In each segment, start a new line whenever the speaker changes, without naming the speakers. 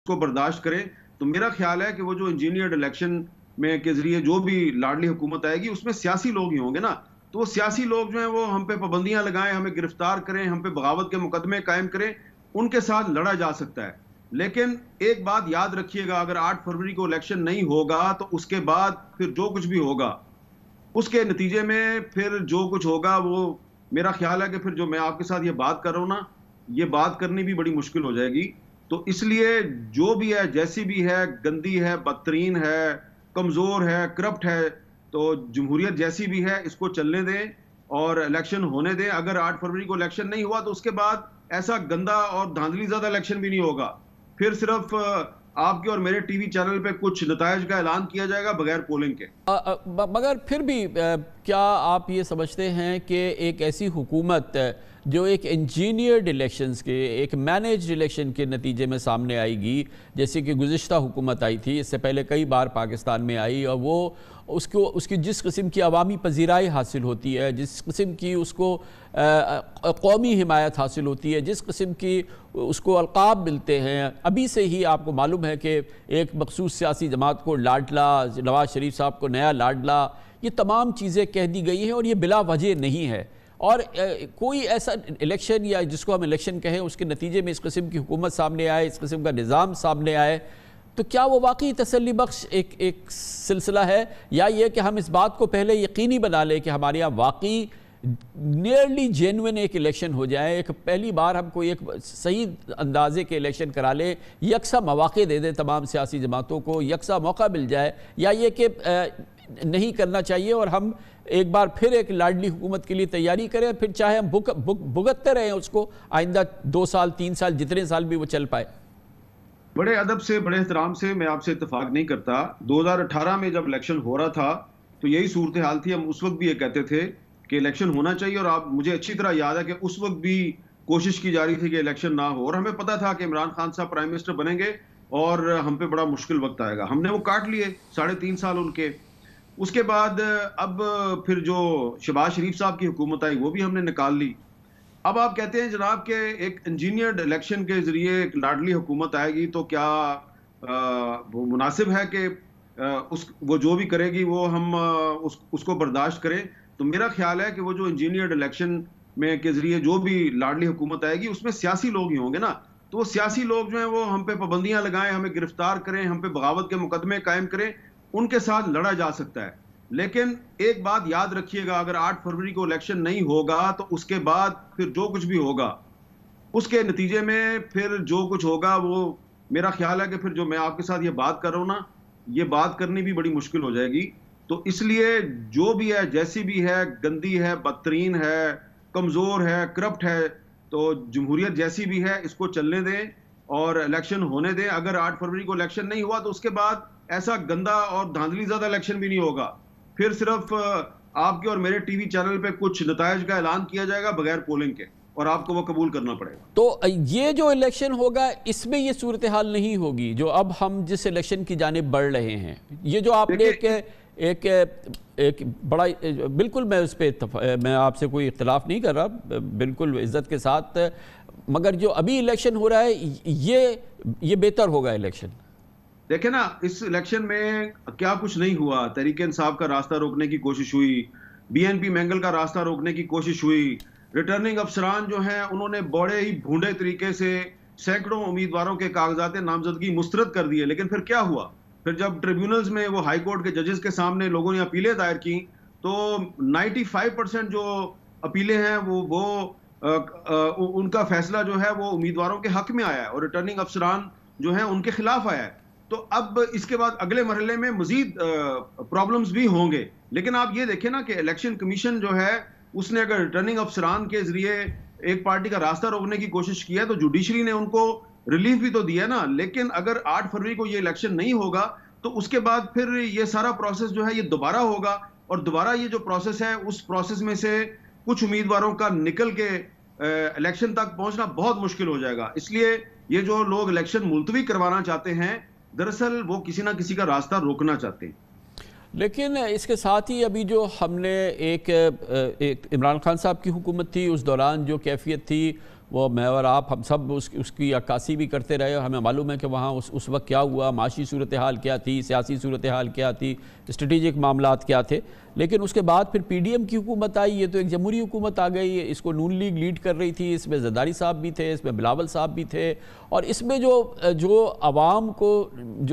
उसको बर्दाश्त करें तो मेरा ख्याल है कि वो जो इंजीनियर्ड इलेक्शन में के जरिए जो भी लाडली हुकूमत आएगी उसमें सियासी लोग ही होंगे ना तो वो सियासी लोग जो हैं वो हम पे पाबंदियां लगाएं हमें गिरफ्तार करें हम पे बगावत के मुकदमे कायम करें उनके साथ लड़ा जा सकता है लेकिन एक बात याद रखिएगा अगर 8 फरवरी को इलेक्शन नहीं होगा तो उसके बाद फिर जो कुछ भी होगा उसके नतीजे में फिर जो कुछ होगा वो मेरा ख्याल है कि फिर जो मैं आपके साथ ये बात कर रहा हूँ ना ये बात करनी भी बड़ी मुश्किल हो जाएगी तो इसलिए जो भी है जैसी भी है गंदी है बदतरीन है कमज़ोर है करप्ट है तो जमहूरियत जैसी भी है इसको चलने दें और इलेक्शन होने दें अगर आठ फरवरी को इलेक्शन नहीं हुआ तो उसके बाद ऐसा गंदा और धांधली ज़्यादा इलेक्शन भी नहीं होगा फिर सिर्फ आपके और मेरे टीवी चैनल पे कुछ नतज का ऐलान किया जाएगा बगैर पोलिंग के
मगर फिर भी आ, क्या आप ये समझते हैं कि एक ऐसी हुकूमत जो एक इंजीनियर्ड इलेक्शंस के एक मैनेज इलेक्शन के नतीजे में सामने आएगी जैसे कि गुज्त हुकूमत आई थी इससे पहले कई बार पाकिस्तान में आई और वो उसको उसकी जिस किस्म की अवामी पजीराई हासिल होती है जिस किस्म की उसको कौमी हिमायत हासिल होती है जिस किस्म की उसको अलकाब मिलते हैं अभी से ही आपको मालूम है कि एक मखसूस सियासी जमात को लाडला नवाज शरीफ साहब को नया लाडला ये तमाम चीज़ें कह दी गई हैं और ये बिला वजह नहीं है और कोई ऐसा इलेक्शन या जिसको हम इलेक्शन कहें उसके नतीजे में इस किस्म की हुकूमत सामने आए इस किस्म का निज़ाम सामने आए तो क्या वो वाकई तसली बख्श एक एक सिलसिला है या ये कि हम इस बात को पहले यकीनी बना लें कि हमारे यहाँ वाकई नियरली जेनविन एक इलेक्शन हो जाए एक पहली बार हम कोई एक सही अंदाजे के इलेक्शन करा ले यकसा मौाक़े दे दें तमाम सियासी जमातों को यकसा मौका मिल जाए या ये कि नहीं करना चाहिए और हम एक बार फिर एक लाडली हुकूमत के लिए तैयारी करें फिर चाहे हम भुक, भुक, भुगतते रहें उसको आइंदा दो साल तीन साल जितने साल भी वो चल पाए बड़े
अदब से बड़े एहतराम से मैं आपसे इतफाक नहीं करता 2018 में जब इलेक्शन हो रहा था तो यही सूरत हाल थी हम उस वक्त भी ये कहते थे कि इलेक्शन होना चाहिए और आप मुझे अच्छी तरह याद है कि उस वक्त भी कोशिश की जा रही थी कि इलेक्शन ना हो और हमें पता था कि इमरान खान साहब प्राइम मिनिस्टर बनेंगे और हम पे बड़ा मुश्किल वक्त आएगा हमने वो काट लिए साढ़े तीन साल उनके उसके बाद अब फिर जो शबाज शरीफ साहब की हुकूमत आई वो भी हमने निकाल ली अब आप कहते हैं जनाब के एक इंजीनियर्ड इलेक्शन के जरिए एक लाडली हुकूमत आएगी तो क्या आ, वो मुनासिब है कि उस वो जो भी करेगी वो हम उस उसको बर्दाश्त करें तो मेरा ख्याल है कि वो जो इंजीनियर्ड इलेक्शन में के जरिए जो भी लाडली हुकूमत आएगी उसमें सियासी लोग ही होंगे ना तो वो सियासी लोग जो हैं वो हम पे पाबंदियाँ लगाएं हमें गिरफ्तार करें हम पे बगावत के मुकदमे कायम करें उनके साथ लड़ा जा सकता है लेकिन एक बात याद रखिएगा अगर 8 फरवरी को इलेक्शन नहीं होगा तो उसके बाद फिर जो कुछ भी होगा उसके नतीजे में फिर जो कुछ होगा वो मेरा ख्याल है कि फिर जो मैं आपके साथ ये बात कर रहा हूँ ना ये बात करनी भी बड़ी मुश्किल हो जाएगी तो इसलिए जो भी है जैसी भी है गंदी है बदतरीन है कमज़ोर है करप्ट है तो जमहूरियत जैसी भी है इसको चलने दें और इलेक्शन होने दें अगर आठ फरवरी को इलेक्शन नहीं हुआ तो उसके बाद ऐसा गंदा और धांधली ज़्यादा इलेक्शन भी नहीं होगा फिर सिर्फ आपके और मेरे टीवी चैनल पे कुछ नतज का ऐलान किया जाएगा बगैर पोलिंग के और आपको वो कबूल करना पड़ेगा
तो ये जो इलेक्शन होगा इसमें ये सूरत हाल नहीं होगी जो अब हम जिस इलेक्शन की जानब बढ़ रहे हैं ये जो आपने एक एक एक बड़ा बिल्कुल मैं उस पर मैं आपसे कोई इख्तलाफ नहीं कर रहा बिल्कुल इज्जत के साथ मगर जो अभी इलेक्शन हो रहा है ये ये बेहतर होगा इलेक्शन
देखे ना इस इलेक्शन में क्या कुछ नहीं हुआ तरीके साहब का रास्ता रोकने की कोशिश हुई बीएनपी मैंगल का रास्ता रोकने की कोशिश हुई रिटर्निंग अफसरान जो हैं उन्होंने बड़े ही भूडे तरीके से सैकड़ों उम्मीदवारों के कागजात नामजदगी मुस्तरद कर दिए लेकिन फिर क्या हुआ फिर जब ट्रिब्यूनल्स में वो हाईकोर्ट के जजेस के सामने लोगों ने अपीलें दायर की तो फाइव परसेंट जो अपीलें हैं वो वो आ, आ, उनका फैसला जो है वो उम्मीदवारों के हक में आया है और रिटर्निंग अफसरान जो है उनके खिलाफ आया है तो अब इसके बाद अगले मरहले में मजीद प्रॉब्लम्स भी होंगे लेकिन आप ये देखें ना कि इलेक्शन कमीशन जो है उसने अगर रिटर्निंग अफसरान के जरिए एक पार्टी का रास्ता रोकने की कोशिश किया है तो जुडिशरी ने उनको रिलीफ भी तो दिया ना लेकिन अगर आठ फरवरी को ये इलेक्शन नहीं होगा तो उसके बाद फिर ये सारा प्रोसेस जो है ये दोबारा होगा और दोबारा ये जो प्रोसेस है उस प्रोसेस में से कुछ उम्मीदवारों का निकल के इलेक्शन तक पहुंचना बहुत मुश्किल हो जाएगा इसलिए ये जो लोग इलेक्शन मुलतवी करवाना चाहते हैं दरअसल वो किसी ना किसी का रास्ता रोकना चाहते हैं
लेकिन इसके साथ ही अभी जो हमने एक, एक इमरान खान साहब की हुकूमत थी उस दौरान जो कैफियत थी वो मैं और आप हम सब उस, उसकी अक्सी भी करते रहे हमें मालूम है कि वहाँ उस उस वक्त क्या हुआ माशी सूरत हाल क्या थी सियासी सूरत हाल क्या थी स्ट्रेटिजिक मामला क्या थे लेकिन उसके बाद फिर पी डी एम की हुकूमत आई ये तो एक जमहूरी हुकूमत आ गई इसको नून लीग लीड कर रही थी इसमें जदारी साहब भी थे इसमें बिलावल साहब भी थे और इसमें जो जो आवाम को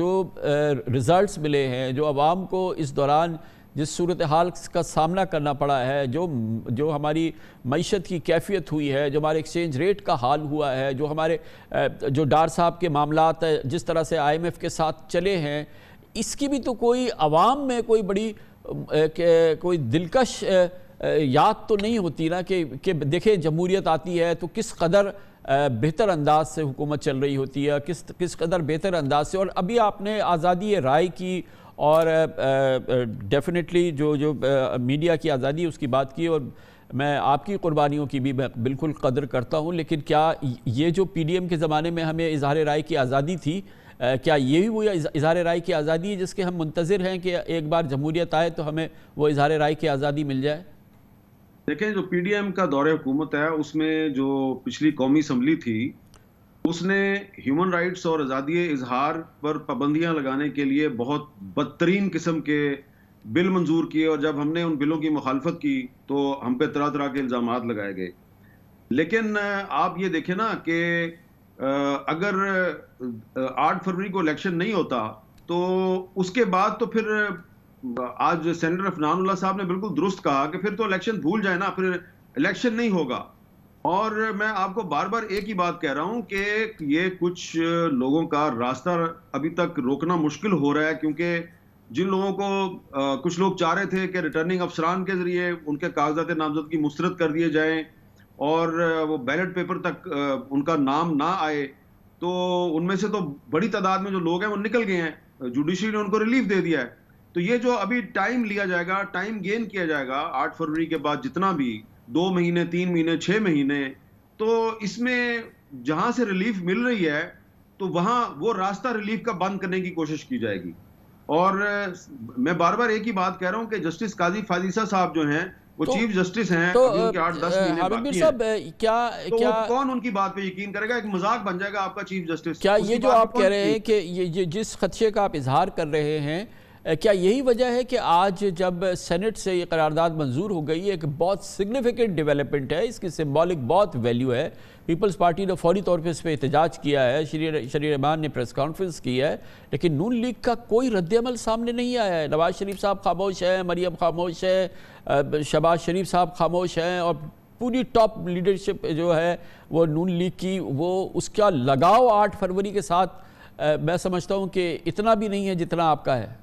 जो रिज़ल्ट मिले हैं जो आवाम को इस दौरान जिस सूरत हाल का सामना करना पड़ा है जो जो हमारी मीशत की कैफियत हुई है जो हमारे एक्सचेंज रेट का हाल हुआ है जो हमारे जो डार साहब के मामला जिस तरह से आई एम एफ़ के साथ चले हैं इसकी भी तो कोई आवाम में कोई बड़ी कोई दिलकश याद तो नहीं होती ना कि कि देखें जमहूरियत आती है तो किस कदर बेहतर अंदाज से हुकूमत चल रही होती है किस किस कदर बेहतर अंदाज से और अभी आपने आज़ादी राय की और डेफिनेटली जो जो मीडिया की आज़ादी उसकी बात की और मैं आपकी कुर्बानियों की भी मैं बिल्कुल कदर करता हूँ लेकिन क्या ये जो पीडीएम के ज़माने में हमें इजहार राय की आज़ादी थी आ, क्या ये भी वो इजहार राय की आज़ादी है जिसके हम मुंतज़र हैं कि एक बार जमहूरियत आए तो हमें वो इजहार राय की आज़ादी मिल जाए
देखें जो पीडीएम का दौर हुकूमत है उसमें जो पिछली कौमी असम्बली थी उसने ह्यूमन राइट्स और आज़ादी इजहार पर पाबंदियां लगाने के लिए बहुत बदतरीन किस्म के बिल मंजूर किए और जब हमने उन बिलों की मुखालफत की तो हम पे तरह तरह के इल्ज़ाम लगाए गए लेकिन आप ये देखें ना कि अगर आठ फरवरी को इलेक्शन नहीं होता तो उसके बाद तो फिर आज सेनेटर अफनानुल्ला साहब ने बिल्कुल दुरुस्त कहा कि फिर तो इलेक्शन भूल जाए ना फिर इलेक्शन नहीं होगा और मैं आपको बार बार एक ही बात कह रहा हूं कि ये कुछ लोगों का रास्ता अभी तक रोकना मुश्किल हो रहा है क्योंकि जिन लोगों को आ, कुछ लोग चाह रहे थे कि रिटर्निंग अफसरान के ज़रिए उनके कागजात नामजदगी मुस्रद कर दिए जाएं और वो बैलेट पेपर तक आ, उनका नाम ना आए तो उनमें से तो बड़ी तादाद में जो लोग हैं वो निकल गए हैं जुडिशरी ने उनको रिलीफ दे दिया है तो ये जो अभी टाइम लिया जाएगा टाइम गेन किया जाएगा आठ फरवरी के बाद जितना भी दो महीने तीन महीने छः महीने तो इसमें जहाँ से रिलीफ मिल रही है तो वहाँ वो रास्ता रिलीफ का बंद करने की कोशिश की जाएगी और मैं बार बार एक ही बात कह रहा हूँ कि जस्टिस काजी फाजीसा साहब जो हैं वो तो, चीफ जस्टिस हैं तो, उनके आठ दस महीने बाकी हैं क्या तो क्या कौन उनकी बात पे यकीन करेगा एक मजाक बन जाएगा आपका चीफ जस्टिस क्या ये जो आप कह रहे हैं कि
ये जिस खदशे का आप इजहार कर रहे हैं क्या यही वजह है कि आज जब सेनेट से ये करारदाद मंजूर हो गई एक बहुत सिग्निफिकेंट डेवलपमेंट है इसकी सिम्बॉलिक बहुत वैल्यू है पीपल्स पार्टी ने फौरी तौर पे इस पर एहतजाज किया है शरी शरीर रहमान ने प्रेस कॉन्फ्रेंस की है लेकिन नून लीग का कोई रद्दमल सामने नहीं आया है नवाज शरीफ साहब खामोश हैं मरियम खामोश है शबाज शरीफ साहब खामोश हैं और पूरी टॉप लीडरशिप जो है वो नून लीग की वो उसका लगाव आठ फरवरी के साथ मैं समझता हूँ कि इतना भी नहीं है जितना आपका है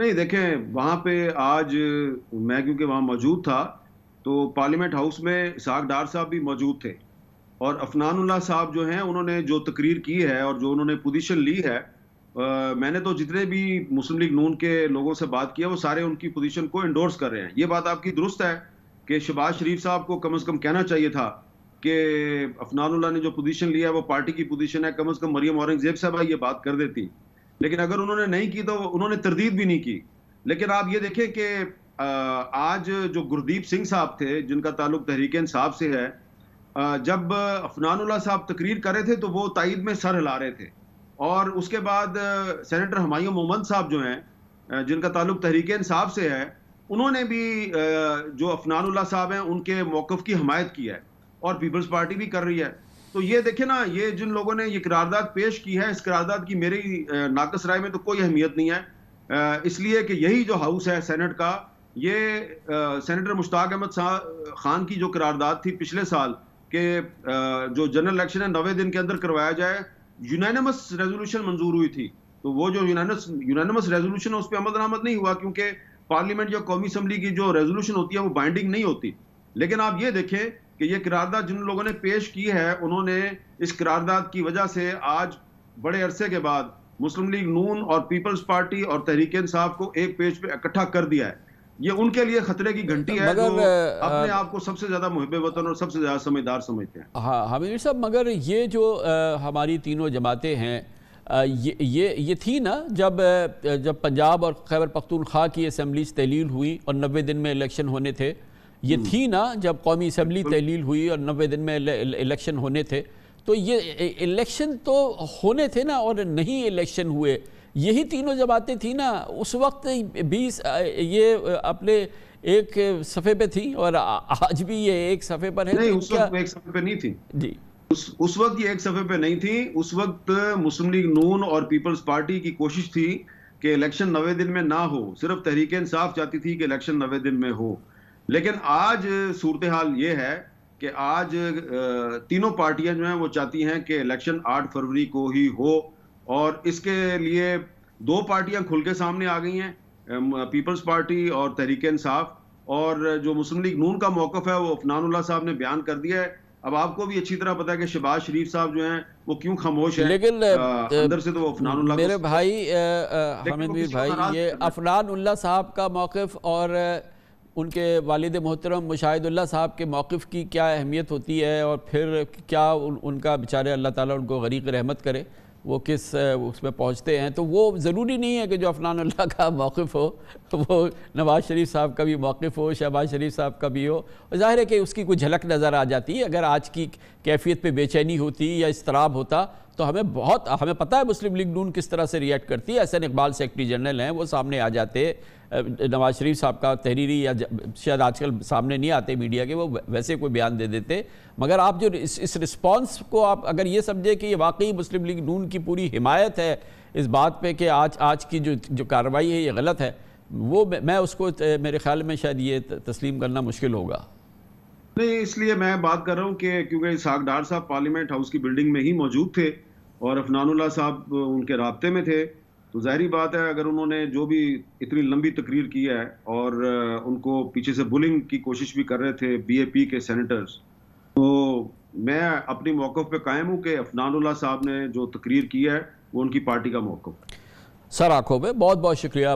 नहीं देखें वहाँ पे आज मैं क्योंकि वहाँ मौजूद था तो पार्लियामेंट हाउस में साग डार साहब भी मौजूद थे और अफनानुल्ला साहब जो हैं उन्होंने जो तकरीर की है और जो उन्होंने पोजीशन ली है आ, मैंने तो जितने भी मुस्लिम लीग नून के लोगों से बात किया वो सारे उनकी पोजीशन को इंडोर्स कर रहे हैं ये बात आपकी दुरुस्त है कि शहबाज शरीफ साहब को कम अज़ कम कहना चाहिए था कि अफनानुल्ला ने जो पोजीशन लिया है वो पार्टी की पोजीशन है कम अज़ कम मरियम औरंगजेब साहब ये बात कर देती लेकिन अगर उन्होंने नहीं की तो उन्होंने तरदीद भी नहीं की लेकिन आप ये देखें कि आज जो गुरदीप सिंह साहब थे जिनका ताल्लुक तहरीक साहब से है जब अफनानुल्ला साहब तकरीर कर रहे थे तो वो तइद में सर हिला रहे थे और उसके बाद सेनेटर हमायूं मोहम्मद साहब जो हैं जिनका ताल्लुक तहरीक साहब से है उन्होंने भी जो अफनानुल्ला साहब हैं उनके मौक़ की हमायत की है और पीपल्स पार्टी भी कर रही है तो ये देखे ना ये जिन लोगों ने ये करारदाद पेश की है इस करारदाद की मेरी नाकस राय में तो कोई अहमियत नहीं है इसलिए कि यही जो हाउस है सेनेट का ये सेनेटर मुश्ताक अहमद खान की जो करारदाद थी पिछले साल के जो जनरल इलेक्शन है नवे दिन के अंदर करवाया जाए यूनानमस रेजोल्यूशन मंजूर हुई थी तो वो जो यूनानस यूनानमस रेजोल्यूशन है उस पर अमल दरामद नहीं हुआ क्योंकि पार्लियामेंट या कौमी असम्बली की जो रेजोल्यूशन होती है वो बाइंडिंग नहीं होती लेकिन आप ये देखें कि ये करारदाद जिन लोगों ने पेश की है उन्होंने इस करारदाद की वजह से आज बड़े अरसे के बाद मुस्लिम लीग नून और पीपल्स पार्टी और तहरीक इंसाफ को एक पेज पे इकट्ठा कर दिया है ये उनके लिए खतरे की घंटी है मगर, जो अपने आप को सबसे ज़्यादा मुहब वतन और सबसे ज़्यादा समझदार समझते हैं
हाँ हमीर साहब मगर ये जो आ, हमारी तीनों जमातें हैं ये ये ये थी ना जब जब पंजाब और खैबर पख्तूनख्वा की असम्बली तहलील हुई और नबे दिन में इलेक्शन होने थे ये हम्म। थी ना जब कौमी असम्बली तहलील हुई और नबे दिन में इलेक्शन होने थे तो ये इलेक्शन तो होने थे ना और नहीं इलेक्शन हुए यही तीनों जब आते थी ना उस वक्त बीस ये अपने एक सफ़े पे थी और आज भी ये एक सफ़े पर है नहीं उस वक्त एक
सफ़े पे नहीं थी जी उस उस वक्त ये एक सफ़े पे नहीं थी उस वक्त मुस्लिम लीग नून और पीपल्स पार्टी की कोशिश थी कि इलेक्शन नवे दिन में ना हो सिर्फ तहरीक इंसाफ चाहती थी कि इलेक्शन नवे दिन में हो लेकिन आज सूरत हाल ये है कि आज तीनों पार्टियां जो हैं वो चाहती हैं कि इलेक्शन 8 फरवरी को ही हो और इसके लिए दो पार्टियां खुल के सामने आ गई हैं पीपल्स पार्टी और तहरीक इंसाफ और जो मुस्लिम लीग नून का मौकफ़ है वो अफनानुल्ला साहब ने बयान कर दिया है अब आपको भी अच्छी तरह पता है कि शहबाज शरीफ साहब जो हैं वो क्यों खामोश हैं लेकिन अंदर से तो वो अफनानुल्ला मेरे भाई हमीद भाई ये
अफनानुल्ला साहब का मौकफ और उनके वालद मोहतरम मुशाहिदुल्ला साहब के मौक़ की क्या अहमियत होती है और फिर क्या उन, उनका बेचारे अल्लाह ताला उनको गरीक रहमत करे वो किस उसमें पहुंचते हैं तो वो ज़रूरी नहीं है कि जो अफनान अल्लाह का मौक़ हो वो नवाज़ शरीफ साहब का भी मौक़ हो शहबाज शरीफ साहब का भी हो और ज़ाहिर है कि उसकी कोई झलक नज़र आ जाती है अगर आज की कैफियत पर बेचैनी होती या इसतराब होता तो हमें बहुत हमें पता है मुस्लिम लीग नून किस तरह से रिएक्ट करती है एहसन इकबाल सेक्रटरी जनरल हैं वो सामने आ जाते नवाज शरीफ साहब का तहरीरी या शायद आजकल सामने नहीं आते मीडिया के वो वैसे कोई बयान दे देते मगर आप जो इस इस रिस्पॉन्स को आप अगर ये समझे कि ये वाकई मुस्लिम लीग नून की पूरी हिमायत है इस बात पे कि आज आज की जो जो कार्रवाई है ये गलत है वो मैं उसको मेरे ख्याल में शायद ये तस्लीम करना मुश्किल होगा
नहीं इसलिए मैं बात कर रहा हूँ कि क्योंकि सागडार साहब पार्लियामेंट हाउस की बिल्डिंग में ही मौजूद थे और अफनानुल्ला साहब उनके रबते में थे तो जाहरी बात है अगर उन्होंने जो भी इतनी लंबी तकरीर की है और उनको पीछे से बुलिंग की कोशिश भी कर रहे थे बीएपी के सेनेटर्स तो मैं अपनी मौक़ पे कायम हूँ कि अफनानुल्ला साहब ने जो तकरीर की है वो उनकी पार्टी का मौक़
सर आंखों में बहुत बहुत शुक्रिया